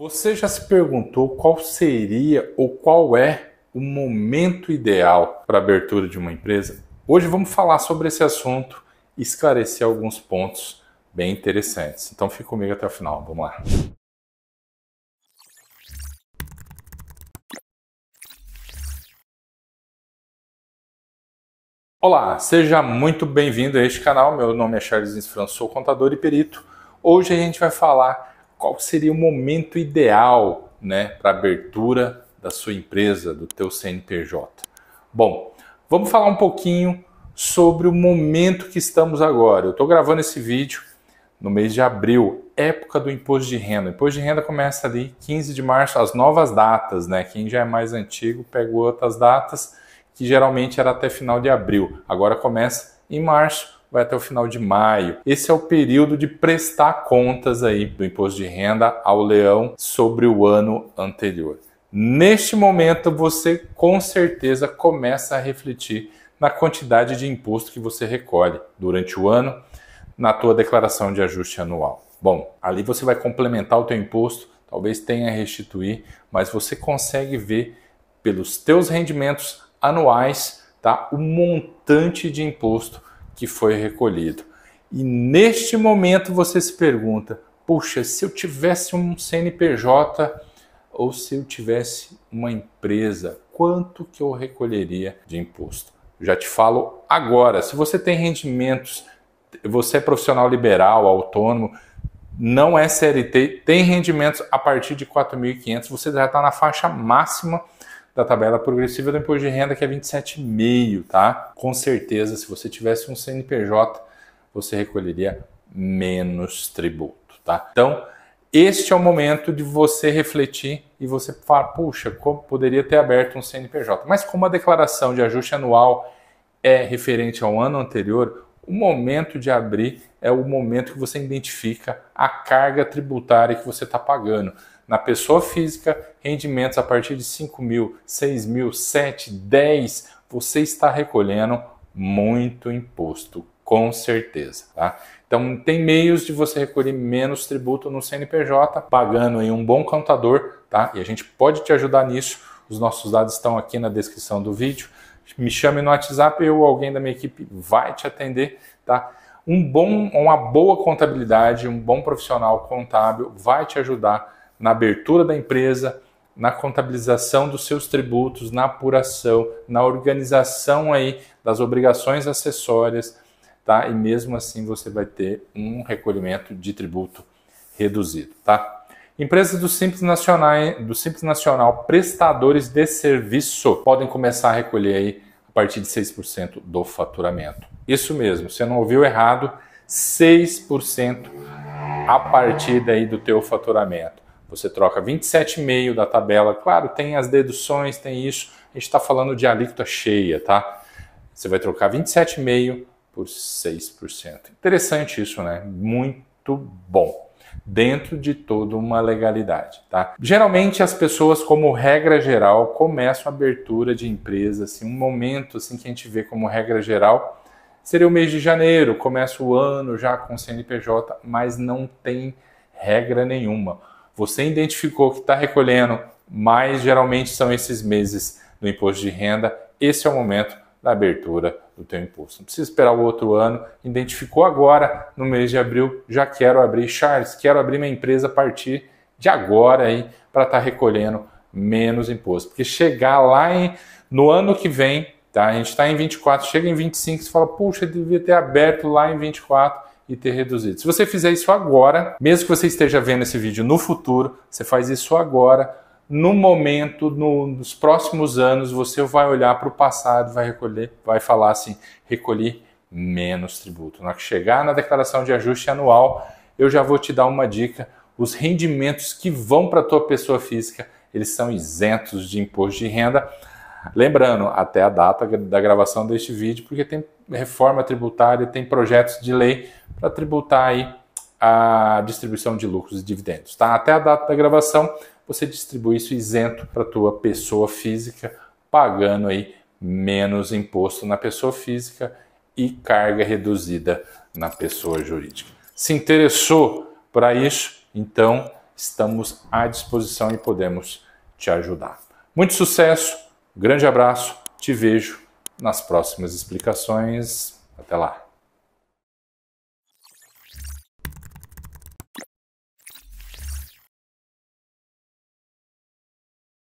Você já se perguntou qual seria ou qual é o momento ideal para a abertura de uma empresa? Hoje vamos falar sobre esse assunto e esclarecer alguns pontos bem interessantes. Então fique comigo até o final, vamos lá. Olá, seja muito bem-vindo a este canal. Meu nome é Charles sou contador e perito. Hoje a gente vai falar qual seria o momento ideal né, para abertura da sua empresa, do teu CNPJ? Bom, vamos falar um pouquinho sobre o momento que estamos agora. Eu estou gravando esse vídeo no mês de abril, época do imposto de renda. O imposto de renda começa ali 15 de março, as novas datas, né? Quem já é mais antigo pega outras datas, que geralmente era até final de abril. Agora começa em março, vai até o final de maio. Esse é o período de prestar contas aí do imposto de renda ao leão sobre o ano anterior. Neste momento, você com certeza começa a refletir na quantidade de imposto que você recolhe durante o ano na tua declaração de ajuste anual. Bom, ali você vai complementar o teu imposto, talvez tenha a restituir, mas você consegue ver pelos teus rendimentos anuais, tá, o montante de imposto que foi recolhido. E neste momento você se pergunta: puxa, se eu tivesse um CNPJ ou se eu tivesse uma empresa, quanto que eu recolheria de imposto? Já te falo agora. Se você tem rendimentos, você é profissional liberal, autônomo, não é CLT, tem rendimentos a partir de 4.500, você já está na faixa máxima da tabela progressiva do imposto de renda, que é 27,5, tá? Com certeza, se você tivesse um CNPJ, você recolheria menos tributo, tá? Então, este é o momento de você refletir e você falar, puxa, como poderia ter aberto um CNPJ. Mas como a declaração de ajuste anual é referente ao ano anterior, o momento de abrir é o momento que você identifica a carga tributária que você está pagando. Na pessoa física, rendimentos a partir de 5 mil, 6 mil, 7, 10, você está recolhendo muito imposto, com certeza. Tá? Então, tem meios de você recolher menos tributo no CNPJ, pagando em um bom contador, tá? e a gente pode te ajudar nisso. Os nossos dados estão aqui na descrição do vídeo. Me chame no WhatsApp, eu ou alguém da minha equipe vai te atender, tá? Um bom, uma boa contabilidade, um bom profissional contábil vai te ajudar na abertura da empresa, na contabilização dos seus tributos, na apuração, na organização aí das obrigações acessórias, tá? E mesmo assim você vai ter um recolhimento de tributo reduzido, tá? Empresas do Simples Nacional, do Simples Nacional prestadores de serviço podem começar a recolher aí a partir de 6% do faturamento. Isso mesmo, você não ouviu errado, 6% a partir daí do teu faturamento. Você troca 27,5 da tabela. Claro, tem as deduções, tem isso. A gente está falando de alíquota cheia, tá? Você vai trocar 27,5 por 6%. Interessante isso, né? Muito bom dentro de toda uma legalidade, tá? Geralmente as pessoas, como regra geral, começam a abertura de empresa, assim, um momento assim que a gente vê como regra geral seria o mês de janeiro, começa o ano já com CNPJ, mas não tem regra nenhuma. Você identificou que está recolhendo, mas geralmente são esses meses do imposto de renda. Esse é o momento da abertura do teu imposto. Não precisa esperar o outro ano. Identificou agora, no mês de abril, já quero abrir. Charles, quero abrir minha empresa a partir de agora aí para estar tá recolhendo menos imposto. Porque chegar lá em, no ano que vem, tá? A gente está em 24, chega em 25, você fala, puxa, devia ter aberto lá em 24 e ter reduzido. Se você fizer isso agora, mesmo que você esteja vendo esse vídeo no futuro, você faz isso agora, no momento, no, nos próximos anos, você vai olhar para o passado, vai recolher, vai falar assim, recolhi menos tributo. Na que chegar na declaração de ajuste anual, eu já vou te dar uma dica, os rendimentos que vão para a tua pessoa física, eles são isentos de imposto de renda. Lembrando, até a data da gravação deste vídeo, porque tem reforma tributária, tem projetos de lei para tributar aí a distribuição de lucros e dividendos. Tá? Até a data da gravação, você distribui isso isento para a tua pessoa física, pagando aí menos imposto na pessoa física e carga reduzida na pessoa jurídica. Se interessou para isso? Então estamos à disposição e podemos te ajudar. Muito sucesso, grande abraço, te vejo nas próximas explicações. Até lá!